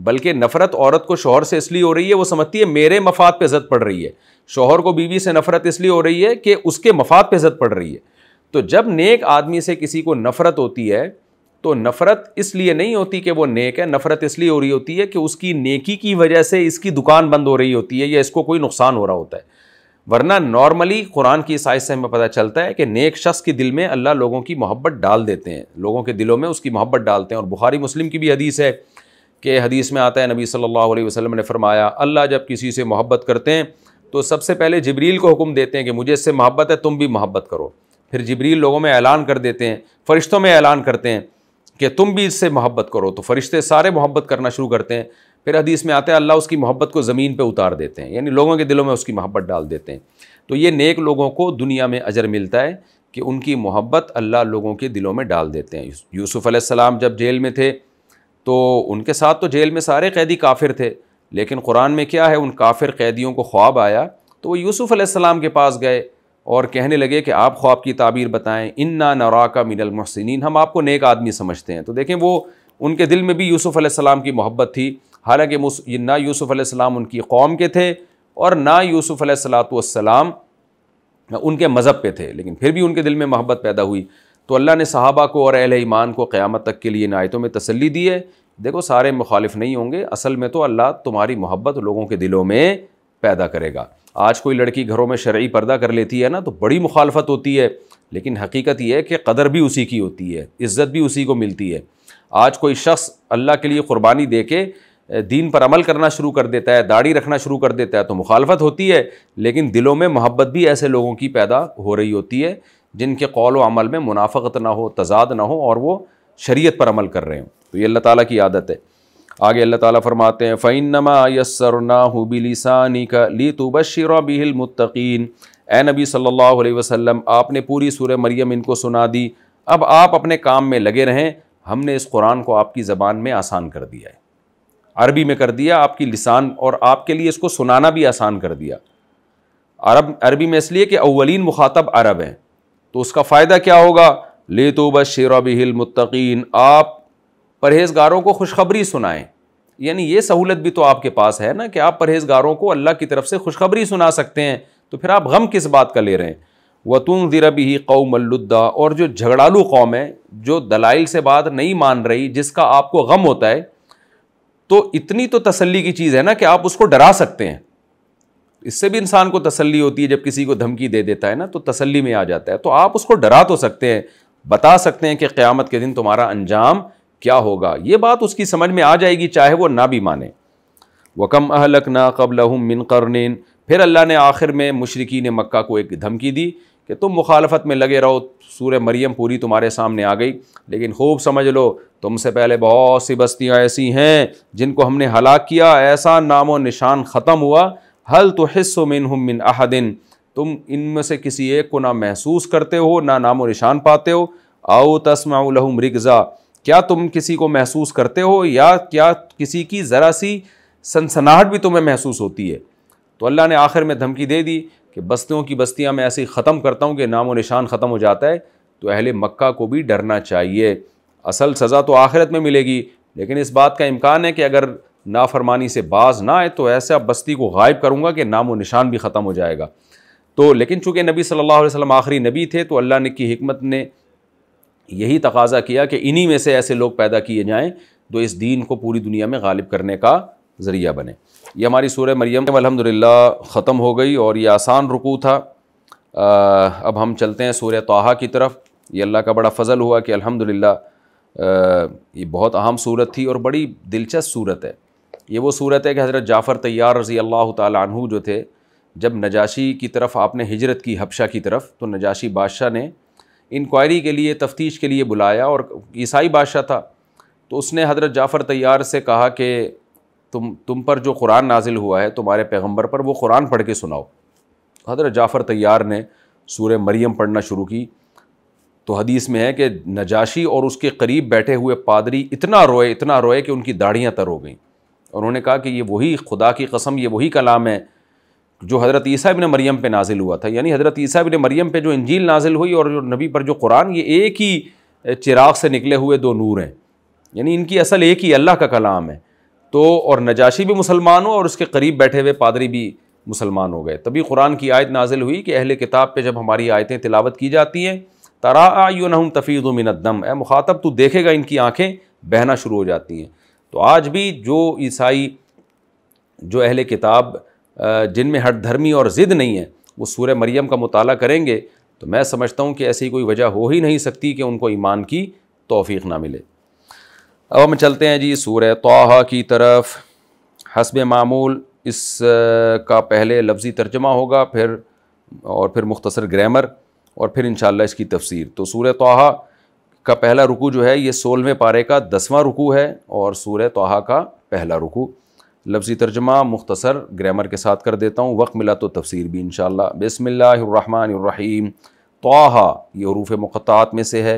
बल्कि नफरत औरत को शोहर से इसलिए हो रही है वो समझती है मेरे मफाद पर जद पड़ रही है शोहर को बीवी से नफरत इसलिए हो रही है कि उसके मफाद पर जद पड़ रही है तो जब नेक आदमी से किसी को नफरत होती है तो नफ़रत इसलिए नहीं होती कि वो नेक है नफ़रत इसलिए हो रही होती है कि उसकी नेकी की वजह से इसकी दुकान बंद हो रही होती है या इसको कोई नुकसान हो रहा होता है वरना नॉर्मली कुरान की साइज से हमें पता चलता है कि नेक शख्स के दिल में अल्लाह लोगों की मोहब्बत डाल देते हैं लोगों के दिलों में उसकी मोहब्बत डालते हैं और बुखारी मुस्लिम की भी हदीस है कि हदीस में आता है नबी सल्लल्लाहु अलैहि वसल्लम ने फरमाया अल्लाह जब किसी से मोहब्बत करते हैं तो सबसे पहले जबरील को हुक्म देते हैं कि मुझे इससे मोहब्बत है तुम भी मोहब्बत करो फिर जबरील लोगों में ऐलान कर देते हैं फरिश्तों में ऐलान करते हैं कि तुम भी इससे मोहब्बत करो तो फरिश्ते सारे मोहब्बत करना शुरू करते हैं फिर हदीस में आते हैं अल्लाह उसकी मोहब्बत को ज़मीन पर उतार देते हैं यानी लोगों के दिलों में उसकी मोहब्बत डाल देते हैं तो ये नेक लोगों को दुनिया में अजर मिलता है कि उनकी मोहब्बत अल्लाह लोगों के दिलों में डाल देते हैं यूसुफ़ अलैहिस्सलाम जब जेल में थे तो उनके साथ तो जेल में सारे कैदी काफिर थे लेकिन कुरान में क्या है उन काफिर कैदियों को ख्वाब आया तो वो यूसुफ़ अलैहिस्सलाम के पास गए और कहने लगे कि आप ख्वाब की ताबीर बताएं इन्ना नरा का मिनल महसिन हम आपको नेक आदमी समझते हैं तो देखें वो उनके दिल में भी यूसुफ़ सलाम की मोहब्बत थी हालांकि ना यूसुफ़ सलाम उनकी कौम के थे और ना यूसुफ़ सलाम उनके मज़हब पे थे लेकिन फिर भी उनके दिल में मोहब्बत पैदा हुई तो अल्लाह ने सहाबा को और अहल ईमान को क़्यामत तक के लिए नायतों में तसली दी है देखो सारे मुखालिफ नहीं होंगे असल में तो अल्लाह तुम्हारी मोहब्बत लोगों के दिलों में पैदा करेगा आज कोई लड़की घरों में शर्य पर्दा कर लेती है ना तो बड़ी मुखालफत होती है लेकिन हकीकत यह है कि कदर भी उसी की होती है इज़्ज़त भी उसी को मिलती है आज कोई शख्स अल्लाह के लिए क़ुरबानी दे के दीन पर अमल करना शुरू कर देता है दाढ़ी रखना शुरू कर देता है तो मुखालफत होती है लेकिन दिलों में मोहब्बत भी ऐसे लोगों की पैदा हो रही होती है जिनके कौल अमल में मुनाफ़त ना हो तजाद ना हो और वो शरीयत पर अमल कर रहे हों तो ये अल्लाह ताला की आदत है आगे अल्लाह ताला फरमाते हैं फ़ैन नमा यसरना बिलसानी का ली बिहिल बिलमतकीन ए नबी सल्लल्लाहु अलैहि वसल्लम आपने पूरी सूर्य मरियम इनको सुना दी अब आप अपने काम में लगे रहें हमने इस कुरान को आपकी ज़बान में आसान कर दिया है अरबी में कर दिया आपकी लिसान और आपके लिए इसको सुनाना भी आसान कर दिया अरब अरबी में इसलिए कि अवलिन मुखातब अरब हैं तो उसका फ़ायदा क्या होगा ले तो बशरा बिल मुतकीन आप परहेजगारों को खुशखबरी सुनाएं यानी ये सहूलत भी तो आपके पास है ना कि आप परहेजगारों को अल्लाह की तरफ से खुशखबरी सुना सकते हैं तो फिर आप गम किस बात का ले रहे हैं वतुन ज़रा भी कौमल्दा और जो झगड़ालू कौम है जो दलाइल से बात नहीं मान रही जिसका आपको गम होता है तो इतनी तो तसली की चीज़ है ना कि आप उसको डरा सकते हैं इससे भी इंसान को तसली होती है जब किसी को धमकी दे देता है ना तो तसली में आ जाता है तो आप उसको डरा तो सकते हैं बता सकते हैं कि क़्यामत के दिन तुम्हारा अंजाम क्या होगा ये बात उसकी समझ में आ जाएगी चाहे वो ना भी माने वकम अहलक ना कबल मिन करनिन फिर अल्लाह ने आखिर में ने मक्का को एक धमकी दी कि तुम मुखालफत में लगे रहो सूर मरियम पूरी तुम्हारे सामने आ गई लेकिन खूब समझ लो तुमसे पहले बहुत सी बस्तियाँ ऐसी हैं जिनको हमने हलाक किया ऐसा नाम व निशान ख़त्म हुआ हल तो हिस्सो मिन हम मिन अहदिन तुम इनमें से किसी एक को ना महसूस करते हो ना नाम व निशान पाते हो आओ लहुम रिगज़ा क्या तुम किसी को महसूस करते हो या क्या किसी की ज़रा सी सनसनाहट भी तुम्हें महसूस होती है तो अल्लाह ने आखिर में धमकी दे दी कि बस्तियों की बस्तियाँ मैं ऐसे ही ख़त्म करता हूँ कि नाम व निशान ख़त्म हो जाता है तो अहल मक्का को भी डरना चाहिए असल सज़ा तो आखिरत में मिलेगी लेकिन इस बात का इम्कान है कि अगर नाफरमानी से बाज ना आए तो ऐसा बस्ती को गायब करूँगा कि नाम व निशान भी ख़त्म हो जाएगा तो लेकिन चूँकि नबी सल्ला वसम आखिरी नबी थे तो अल्लाह ने की हमत ने यही तकाजा किया कि इन्हीं में से ऐसे लोग पैदा किए जाएँ जो इस दीन को पूरी दुनिया में गालिब करने का ज़रिया बने ये हमारी सूर मरियम अलहमदिल्ला ख़त्म हो गई और ये आसान रुकू था आ, अब हम चलते हैं सूर्य तोहा की तरफ ये अल्लाह का बड़ा फ़ज़ल हुआ कि अलहमदिल्ला ये बहुत अहम सूरत थी और बड़ी दिलचस्प सूरत है ये वो सूरत है कि हज़रत जाफ़र तैयार रज़ी अल्लाह तहु जो थे जब नजाशी की तरफ आपने हिजरत की हबशा की तरफ तो नजाशी बादशाह ने इंक्वायरी के लिए तफ्तीश के लिए बुलाया और ईसाई बादशाह था तो उसने हज़रत जाफ़र तैयार से कहा कि तुम तुम पर जो कुरान नाजिल हुआ है तुम्हारे पैगम्बर पर वो कुरान पढ़ के सुनाओ हज़रत जाफ़र तैयार ने सूर मरियम पढ़ना शुरू की तो हदीस में है कि नजाशी और उसके करीब बैठे हुए पादरी इतना रोए इतना रोए कि उनकी दाढ़ियाँ तर हो गई उन्होंने कहा कि ये वही खुदा की कसम ये वही कलाम है जो हज़रत ईसा बिन मरियम पे नाजिल हुआ था यानी हज़रत ईसा बिन मरियम पे जो इंजील नाजिल हुई और जो नबी पर जो कुरान ये एक ही चिराग से निकले हुए दो नूर हैं यानी इनकी असल एक ही अल्लाह का कलाम है तो और नजाशी भी मुसलमान हो और उसके करीब बैठे हुए पादरी भी मुसलमान हो गए तभी कुरान की आयत नाजिल हुई कि अहल किताब पर जब हमारी आयतें तिलावत की जाती हैं तरा आयू नहम तफ़ीज़ मिनदम ए मुखातब तो देखेगा इनकी आँखें बहना शुरू हो जाती हैं तो आज भी जो ईसाई जो अहल किताब जिनमें हट धर्मी और ज़िद नहीं है वो सूर मरियम का मताल करेंगे तो मैं समझता हूँ कि ऐसी कोई वजह हो ही नहीं सकती कि उनको ईमान की तोफ़ी ना मिले अब हम चलते हैं जी सूर तो की तरफ हसब मामूल इस का पहले लफ्ज़ी तर्जमा होगा फिर और फिर मुख्तर ग्रामर और फिर इन इसकी तफसीर तो सूर तो का पहला रुकू जो है ये सोलहवें पारे का दसवां रुकू है और सूर तो का पहला रुकू लफ्ज़ी तर्जमा मुख्तसर ग्रामर के साथ कर देता हूँ वक्त मिला तो तफसीर भी इन बसमिल्लाम तोहा ये हरूफ मक़ात में से है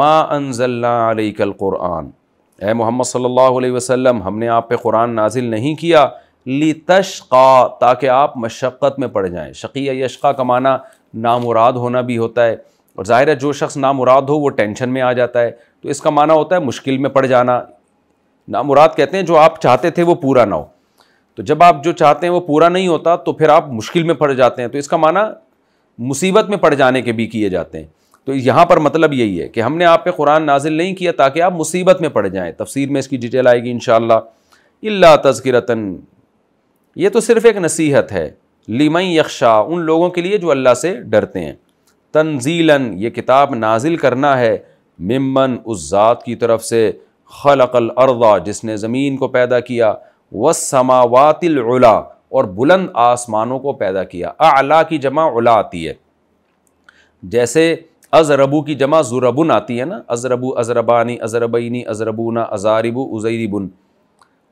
मा अनज़ल्लाकल क़ुरान ए मोहम्मद सल्लल्लाहु अलैहि वसल्लम हमने आप पे कुरान नाजिल नहीं किया ली तशका ताकि आप मशक्क़त में पड़ जाएँ शकी यशका का माना नामुराद होना भी होता है और ज़ाहिर है जो शख्स नामुराद हो वो टेंशन में आ जाता है तो इसका माना होता है मुश्किल में पड़ जाना ना मुराद कहते हैं जो आप चाहते थे वो पूरा ना हो तो जब आप जो चाहते हैं वो पूरा नहीं होता तो फिर आप मुश्किल में पड़ जाते हैं तो इसका माना मुसीबत में पड़ जाने के भी किए जाते हैं तो यहाँ पर मतलब यही है कि हमने आप पे कुरान नाजिल नहीं किया ताकि आप मुसीबत में पड़ जाएँ तफसीर में इसकी डिटेल आएगी इन इल्ला तज़किरतन ये तो सिर्फ़ एक नसीहत है लिमई यक्षा उन लोगों के लिए जो अल्लाह से डरते हैं तंजीलन ये किताब नाजिल करना है मिमन उस ज़ात की तरफ से खलकल अर्दा जिसने ज़मीन को पैदा किया वसमावातिलला और बुलंद आसमानों को पैदा किया अला की जमा उला आती है जैसे अजरबू की जमा जुरबुन आती है ना अजरबू अजरबानी अजरबैनी अजरबूना अजारिबू उजैरीबुन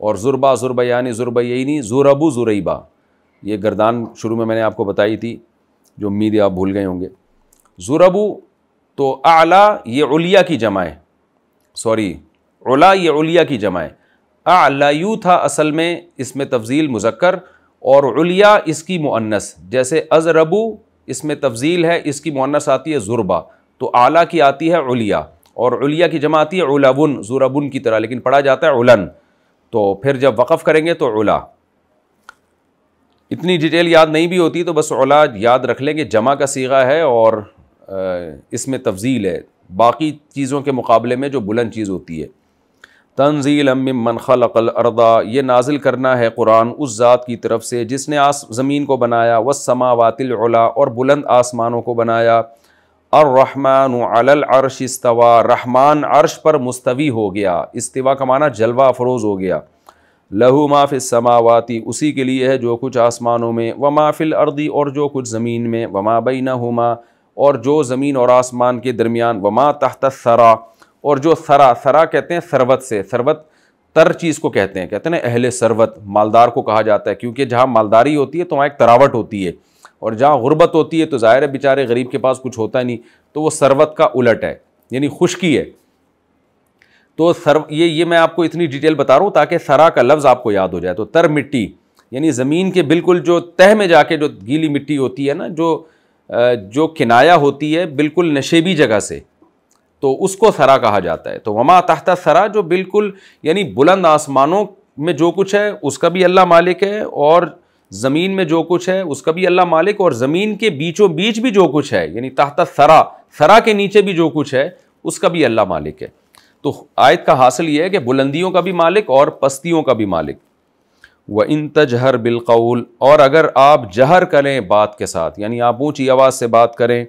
और ज़ुरबा ज़ुरबयानी ज़ुरबैनी ज़ुरबू ज़ुरैबा ये गर्दान शुरू में मैंने आपको बताई थी जो उम्मीद आप भूल गए होंगे ज़ुरबू तो आला ये उलिया की है सॉरी उला ये उलिया की जमाएँ आलायू था असल में इसमें तफजील मुजक्र और उलिया इसकी मुअन्नस जैसे अजरबू इसमें तफजील है इसकी मुअन्नस आती है ज़ुरबा तो आला की आती है उलिया और उलिया की जमा आती है उलाबुन ज़ुरबुन की तरह लेकिन पढ़ा जाता है उलन तो फिर जब वक़फ़ करेंगे तो उला इतनी डिटेल याद नहीं भी होती तो बस उला याद रख लेंगे जमा का सीगा है और इसमें तफजील है बाकी चीज़ों के मुकाबले में जो बुलंद चीज़ होती है तंजील अम्मन खलकल अरदा ये नाजिल करना है कुरान उस ज़ात की तरफ से जिसने आस ज़मीन को बनाया व समावातिला और बुलंद आसमानों को बनाया और अलल अरश इस्तवा रहमान अरश पर मुस्तवी हो गया इस्तवा का माना जलवा अफरोज़ हो गया लहू माफ़ समावाती उसी के लिए है जो कुछ आसमानों में व माफिल अर्दी और जो कुछ ज़मीन में वमा बई न और जो ज़मीन और आसमान के दरमियान वमा तहत सरा और जो सरा सरा कहते हैं सरबत से सरबत तर चीज़ को कहते हैं कहते हैं ना अहले सरबत मालदार को कहा जाता है क्योंकि जहाँ मालदारी होती है तो वहाँ एक तरावट होती है और जहाँ गुर्बत होती है तो ज़ाहिर है बेचारे गरीब के पास कुछ होता नहीं तो वो सरबत का उलट है यानी खुशकी है तो सर ये ये मैं आपको इतनी डिटेल बता रहा हूँ ताकि सरा का लफ्ज़ आपको याद हो जाए तो तर मिट्टी यानी ज़मीन के बिल्कुल जो तह में जाके जो गीली मिट्टी होती है ना जो जो किनाया होती है बिल्कुल नशेबी जगह से तो उसको सरा कहा जाता है तो वमा तहता सरा जो बिल्कुल यानी बुलंद आसमानों में जो कुछ है उसका भी अल्लाह मालिक है और ज़मीन में जो कुछ है उसका भी अल्लाह मालिक और ज़मीन के बीचों बीच भी जो कुछ है यानी तहता सरा सरा के नीचे भी जो कुछ है उसका भी अल्लाह मालिक है तो आयत का हासिल यह है कि बुलंदियों का भी मालिक और पस्तियों का भी मालिक व इन तजहर बिलकौल और अगर आप जहर करें बात के साथ यानी आप ऊँची आवाज़ से बात करें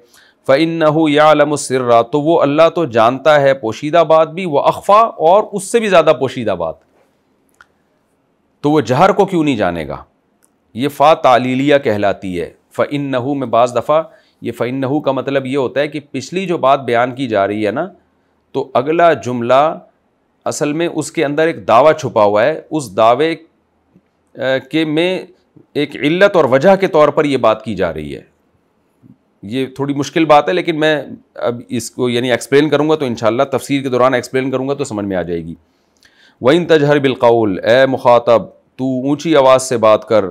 फ़ैन नहू यालमसर्रा तो वो अल्लाह तो जानता है पोशीदा बात भी वह अखफा और उससे भी ज़्यादा पोशीदा बात तो वह जहर को क्यों नहीं जानेगा ये फ़ा तालीलिया कहलाती है फ़ैन नहू में बज़ दफ़ा ये फ़ैन नहू का मतलब ये होता है कि पिछली जो बात बयान की जा रही है ना तो अगला जुमला असल में उसके अंदर एक दावा छुपा हुआ है उस दावे के में एक इल्लत और वजह के तौर पर यह बात की जा रही है ये थोड़ी मुश्किल बात है लेकिन मैं अब इसको यानी एक्सप्लेन करूँगा तो इन तफसीर के दौरान एक्सप्लेन करूँगा तो समझ में आ जाएगी वहीं तजहर बिलकौल ए मुखातब तू ऊँची आवाज़ से बात कर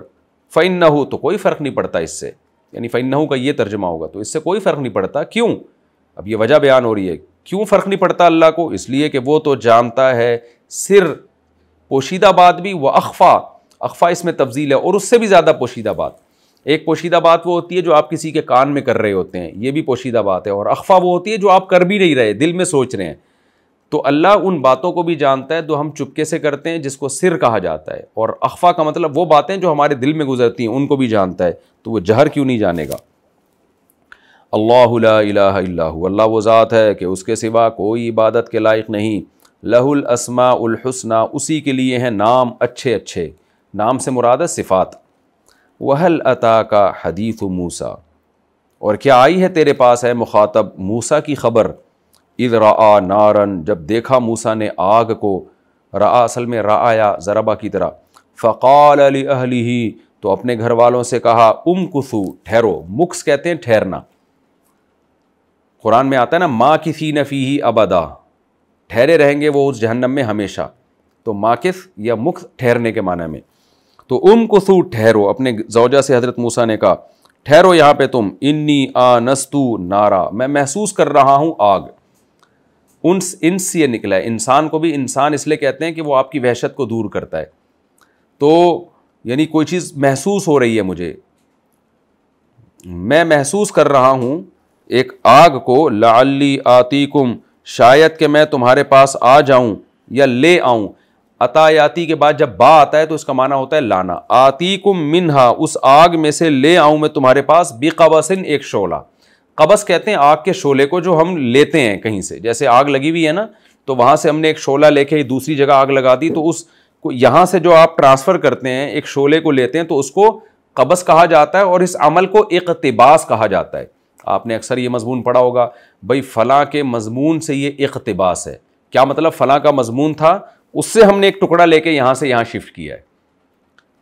फ़ैन न हो तो कोई फ़र्क नहीं पड़ता इससे यानी फ़ैन न हो का ये तर्जमा होगा तो इससे कोई फ़र्क नहीं पड़ता क्यों अब ये वजह बयान हो रही है क्यों फ़र्क नहीं पड़ता अल्लाह को इसलिए कि वो तो जानता है सिर पोशीदा बात भी व अखफ़ा अखफ़ा इसमें तब्जील है और उससे भी ज़्यादा पोशीदा बात एक पोशीदा बात वो होती है जो आप किसी के कान में कर रहे होते हैं ये भी पोशीदा बात है और अखफा वो होती है जो आप कर भी नहीं रहे दिल में सोच रहे हैं तो अल्लाह उन बातों को भी जानता है जो हम चुपके से करते हैं जिसको सिर कहा जाता है और अखफा का मतलब वो बातें जो हमारे दिल में गुजरती हैं उनको भी जानता है तो वह जहर क्यों नहीं जानेगा अल्लाह अल्लाह वो ज़ात है कि उसके सिवा कोई इबादत के लायक नहीं लहुल असमाउल हुस्ना उसी के लिए हैं नाम अच्छे अच्छे नाम से मुराद है सिफ़ात वहल अता का हदीत मूसा और क्या आई है तेरे पास है मुखातब मूसा की खबर इद रा नारन जब देखा मूसा ने आग को रा असल में रा आया जराबा की तरह फ़काल अली अहली ही तो अपने घर वालों से कहा उम कुसु ठहरो मुक्स कहते हैं ठहरना कुरान में आता है ना माँ किसी नफ़ी ही अबदा ठहरे रहेंगे वो उस जहन्नम में हमेशा तो माकिस या मुख्त ठहरने के माने में तो उम कसू ठहरो अपने जौजा से हज़रत मूसा ने कहा ठहरो यहां पे तुम इन्नी आ नस्तु नारा मैं महसूस कर रहा हूं आग उन इंस ये निकला है इंसान को भी इंसान इसलिए कहते हैं कि वो आपकी वहशत को दूर करता है तो यानी कोई चीज़ महसूस हो रही है मुझे मैं महसूस कर रहा हूं एक आग को लाली आतीकुम शायद के मैं तुम्हारे पास आ जाऊं या ले आऊं अतायाती के बाद जब बा आता है तो इसका माना होता है लाना आती कुम मिनहा उस आग में से ले आऊं मैं तुम्हारे पास बेकबसिन एक शोला कबस कहते हैं आग के शोले को जो हम लेते हैं कहीं से जैसे आग लगी हुई है ना तो वहां से हमने एक शोला लेके दूसरी जगह आग लगा दी तो उस को से जो आप ट्रांसफ़र करते हैं एक शोले को लेते हैं तो उसको कबस कहा जाता है और इस अमल को इकतबास कहा जाता है आपने अक्सर ये मजमून पढ़ा होगा भाई फला के मजमून से ये इकतबास है क्या मतलब फला का मजमून था उससे हमने एक टुकड़ा लेके यहाँ से यहाँ शिफ्ट किया है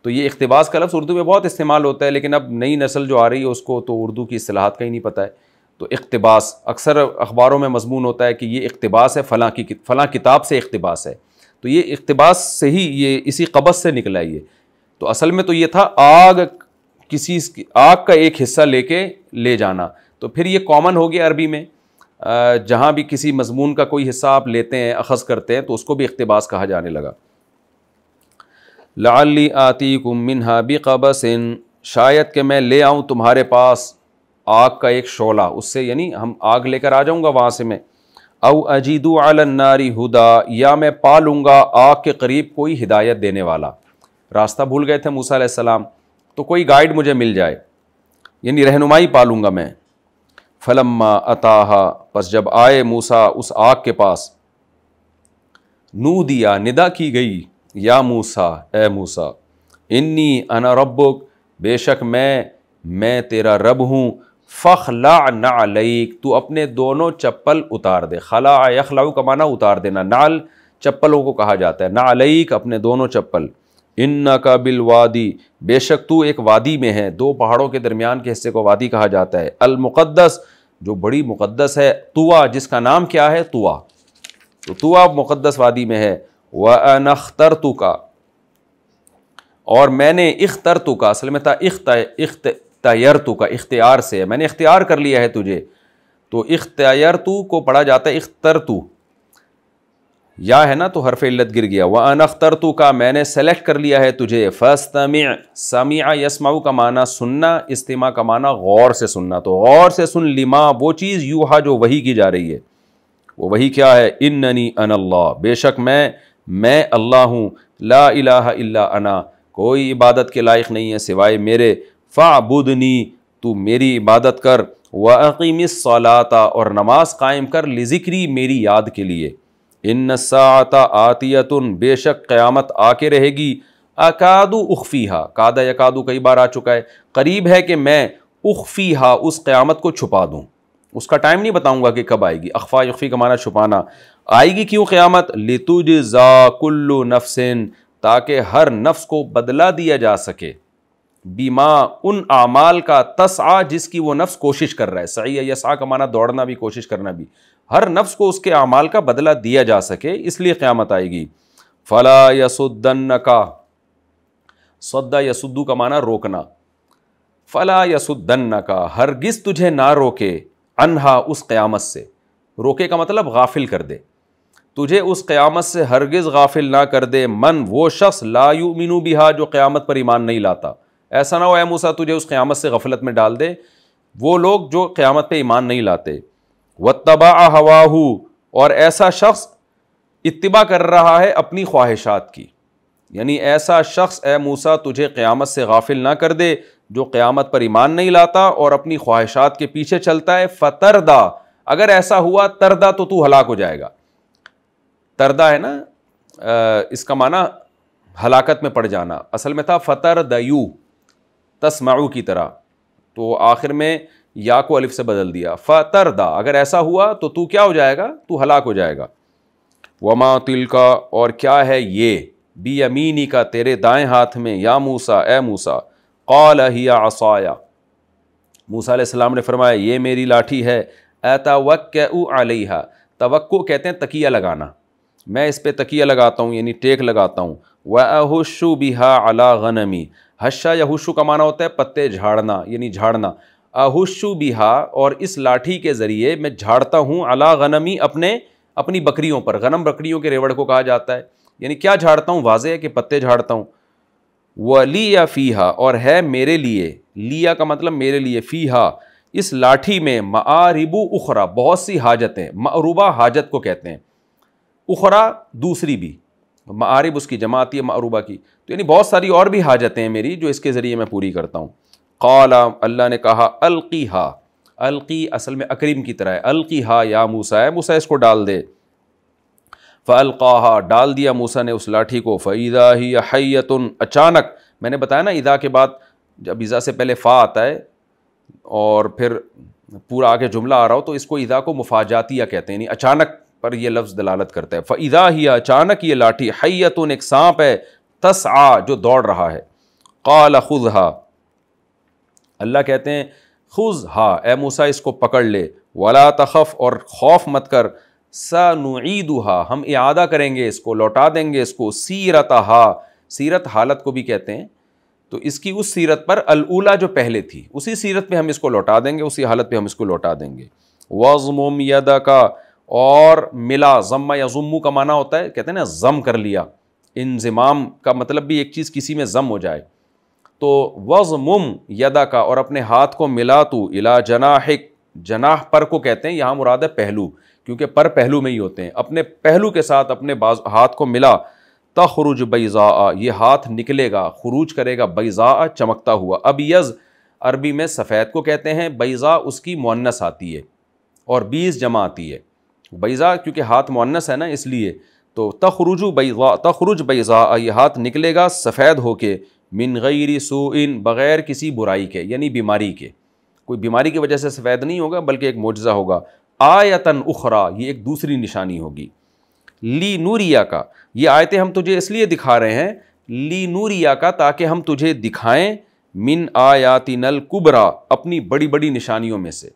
तो ये इकतबास का लफ्ज़ उर्दू में बहुत इस्तेमाल होता है लेकिन अब नई नस्ल जो आ रही है उसको तो उर्दू की असलाहत का ही नहीं पता है तो इकतबास अक्सर अखबारों में मजमून होता है कि ये इकतबास है फ़लाँ की फ़लाँ किताब से इकतबास है तो ये इकतबास से ही ये इसी कबस से निकला ये तो असल में तो ये था आग किसी आग का एक हिस्सा लेके ले जाना तो फिर ये कॉमन हो गया अरबी में जहाँ भी किसी मजमून का कोई हिस्सा आप लेते हैं अखज़ करते हैं तो उसको भी इकतबास कहा जाने लगा लाली आती कुमिन हाबी कबसिन शायद के मैं ले आऊँ तुम्हारे पास आग का एक शोला उससे यानी हम आग लेकर आ जाऊँगा वहाँ से मैं अव अजीदू आल नारी हुदा या मैं पा लूँगा आग के करीब कोई हिदायत देने वाला रास्ता भूल गए थे मूसा सलाम तो कोई गाइड मुझे मिल जाए यानी रहनुमाई पा लूँगा मैं फलम्मा अताहा बस जब आए मूसा उस आग के पास नू दिया निदा की गई या मूसा ए मूसा इन्नी अना रब्बुक बेशक मैं मैं तेरा रब हूँ ना लईक तू अपने दोनों चप्पल उतार दे खला यखलाऊ का माना उतार देना नाल चप्पलों को कहा जाता है ना लईक अपने दोनों चप्पल इन नकाबिल वादी बेशक तू एक वादी में है दो पहाड़ों के दरमियान के हिस्से को वादी कहा जाता है मुकद्दस जो बड़ी मुक़दस है तुआ जिसका नाम क्या है तुआ तो तुआ मुक़दस वादी में है व अनख्तर का और मैंने इख्तर का असल में था इख्त इख्त तयर का इख्तियार से मैंने इख्तियार कर लिया है तुझे तो इख्तियार को पढ़ा जाता है इख्तर या है ना तो हरफ इल्लत गिर गया वह अनख्तर तो का मैंने सेलेक्ट कर लिया है तुझे फस्तमिया समिया यसमाऊ का माना सुनना इस्तेमा का माना गौर से सुनना तो गौर से सुन लिमा वो चीज़ यूहा जो वही की जा रही है वो वही क्या है ननी अन अल्लाह बेशक मैं मैं अल्लाह हूँ ला इलाह इल्ला अना कोई इबादत के लायक नहीं है सिवाय मेरे फ़ाबुदनी तू मेरी इबादत कर वकीम सलाता और नमाज कायम कर लिजिक्री मेरी याद के लिए इन नसाता आतियतुन बेशक क़्यामत आके रहेगी अकादू हा कादा यकादु कई बार आ चुका है करीब है कि मैं हा उस क़्यामत को छुपा दूँ उसका टाइम नहीं बताऊँगा कि कब आएगी अखफा यखफ़ी का माना छुपाना आएगी क्यों क़्यामत लितुज जा कुल्लु ताकि हर नफ्स को बदला दिया जा सके बीमा उन आमाल का तस आ जिसकी वो नफ्स कोशिश कर रहा है सही है यसा का माना दौड़ना भी कोशिश करना भी हर नफ्स को उसके आमाल का बदला दिया जा सके इसलिए क़्यामत आएगी फ़ला यसुद्दन का सद्दा यसुद्दू का माना रोकना फ़ला यसुद्दन का हरगिज़ तुझे ना रोके अनहा उस क़्यामत से रोके का मतलब गाफिल कर दे तुझे उस क़्यामत से हरगिज़ गाफिल ना कर दे मन वो शख्स लायू मिनू बिहा जो क़्यामत पर ईमान नहीं लाता ऐसा ना हो मूसा तुझे उस क़्यामत से गफलत में डाल दे वो लोग जो क़्यामत पर ईमान नहीं लाते व तबा हवा और ऐसा शख्स इतबा कर रहा है अपनी ख्वाहिशात की यानी ऐसा शख्स ए मूसा तुझे क़्यामत से गाफिल ना कर दे जो क़्यामत पर ईमान नहीं लाता और अपनी ख्वाहिशात के पीछे चलता है फ़तरदा अगर ऐसा हुआ तरदा तो तू हलाक हो जाएगा तरदा है ना इसका माना हलाकत में पड़ जाना असल में था फ़तर दयू तस्माऊ की तरह तो आखिर में या को अलिफ से बदल दिया फ़तरदा अगर ऐसा हुआ तो तू क्या हो जाएगा तू हलाक हो जाएगा वमा तिल का और क्या है ये बी अमीनी का तेरे दाएं हाथ में या मूसा ए मूसा कौल ही आसाया मूसा सलाम ने फरमाया ये मेरी लाठी है ए अतवक आलिहा तवक्को कहते हैं तकिया लगाना मैं इस पर तकिया लगाता हूँ यानी टेक लगाता हूँ वह बिहा अला गनमी हशा या हुशु का माना होता है पत्ते झाड़ना यानी झाड़ना अहुशु बिहा और इस लाठी के ज़रिए मैं झाड़ता हूँ अला गनमी अपने अपनी बकरियों पर गनम बकरियों के रेवड़ को कहा जाता है यानी क्या झाड़ता हूँ वाजे है कि पत्ते झाड़ता हूँ वली या फ़ीहा और है मेरे लिए लिया का मतलब मेरे लिए फ़ीहा इस लाठी में मारिबू उखरा बहुत सी हाजतें मरूबा हाजत को कहते हैं उखरा दूसरी भी मारब उसकी जमाती मरूबा की तो यानी बहुत सारी और भी हाजतें हैं मेरी जो इसके ज़रिए मैं पूरी करता हूँ कौला अल्लाह ने कहा अलकी हा अलकी असल में अक्रीम की तरह है अलकी हा या मूसा है मूसा इसको डाल दे फ़ल्का हा डाल दिया मूसा ने उस लाठी को फ़ैदा ही हैत अचानक मैंने बताया ना ईदा के बाद जब इज़ा से पहले फ़ा आता है और फिर पूरा आगे जुमला आ रहा हो तो इसको ईदा को मुफाजातिया कहते हैं यानी अचानक पर यह लफ्ज़ दलालत करता है फ़ीदा ही अचानक ये लाठी हैतुन एक सांप है तस आ जो दौड़ रहा है कल खुद हा अल्लाह कहते हैं खुज हा ए मूसा इसको पकड़ ले वला तखफ़ और खौफ मत कर हा हम इदा करेंगे इसको लौटा देंगे इसको सीरत हा सीरत हालत को भी कहते हैं तो इसकी उस सीरत पर अलूला जो पहले थी उसी सीरत पे हम इसको लौटा देंगे उसी हालत पे हम इसको लौटा देंगे वज़म यदा का और मिला ज़म्मा या जुम्मू का माना होता है कहते हैं ना ज़म कर लिया इंजमाम का मतलब भी एक चीज़ किसी में ज़म हो जाए तो वज़ मुम यदा का और अपने हाथ को मिला तो इला जनाहिक जनाह पर को कहते हैं यहाँ मुराद है पहलू क्योंकि पर पहलू में ही होते हैं अपने पहलू के साथ अपने बाज हाथ को मिला तखरुज बैज़ा ये हाथ निकलेगा खरूज करेगा बैज़ा चमकता हुआ अब यज़ अरबी में सफ़ेद को कहते हैं बैज़ा उसकी मुन्नस आती है और बीस जमा आती है बैज़ा क्योंकि हाथ मुन्नस है ना इसलिए तो तखरुजु बैज़ा तखरुज बैज़ा ये हाथ निकलेगा सफ़ेद हो के मिन गैर सो इन बग़ैर किसी बुराई के यानी बीमारी के कोई बीमारी की वजह से सफ़ेद नहीं होगा बल्कि एक मुजज़ा होगा आयतन उखरा ये एक दूसरी निशानी होगी ली नूरिया का ये आयतें हम तुझे इसलिए दिखा रहे हैं ली नूरिया का ताकि हम तुझे दिखाएँ मिन आयातिनल कुबरा अपनी बड़ी बड़ी निशानियों में से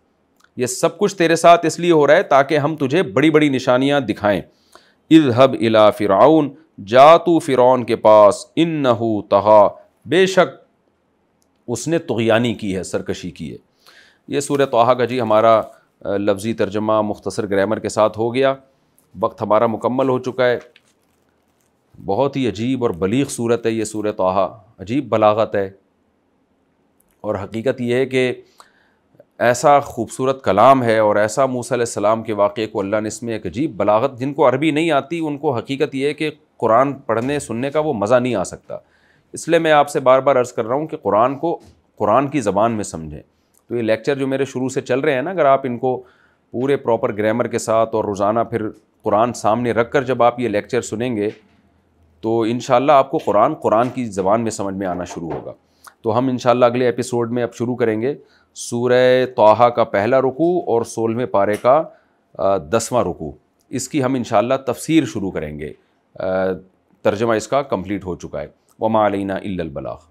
ये सब कुछ तेरे साथ इसलिए हो रहा है ताकि हम तुझे बड़ी बड़ी निशानियाँ दिखाएँ इजहब इला फ़िरौन जा तू फ़िरौन के पास इन नहू तहा बेशक उसने तुगयानी की है सरकशी की है ये सूर्य तोहा का जी हमारा लफ्ज़ी तर्जमा मुख्तसर ग्रामर के साथ हो गया वक्त हमारा मुकम्मल हो चुका है बहुत ही अजीब और बलीग सूरत है ये सूर्य तोहा अजीब बलागत है और हकीकत यह है कि ऐसा खूबसूरत कलाम है और ऐसा मूसा सलाम के वाक़े को अल्लाह ने इसमें एक अजीब बलागत जिनको अरबी नहीं आती उनको हकीकत यह है कि कुरान पढ़ने सुनने का वो मज़ा नहीं आ सकता इसलिए मैं आपसे बार बार अर्ज़ कर रहा हूँ कि कुरान को कुरान की ज़बान में समझें तो ये लेक्चर जो मेरे शुरू से चल रहे हैं ना अगर आप इनको पूरे प्रॉपर ग्रामर के साथ और रोज़ाना फिर कुरान सामने रख कर जब आप ये लेक्चर सुनेंगे तो इन आपको कुरान कुरान की ज़बान में समझ में आना शुरू होगा तो हम इन अगले एपिसोड में अब शुरू करेंगे सूर्य तोहा का पहला रुकू और सोलहवें पारे का दसवां रुकू इसकी हम इन तफसीर शुरू करेंगे तर्जमा इसका कम्प्लीट हो चुका है वमा अलैना इल्लल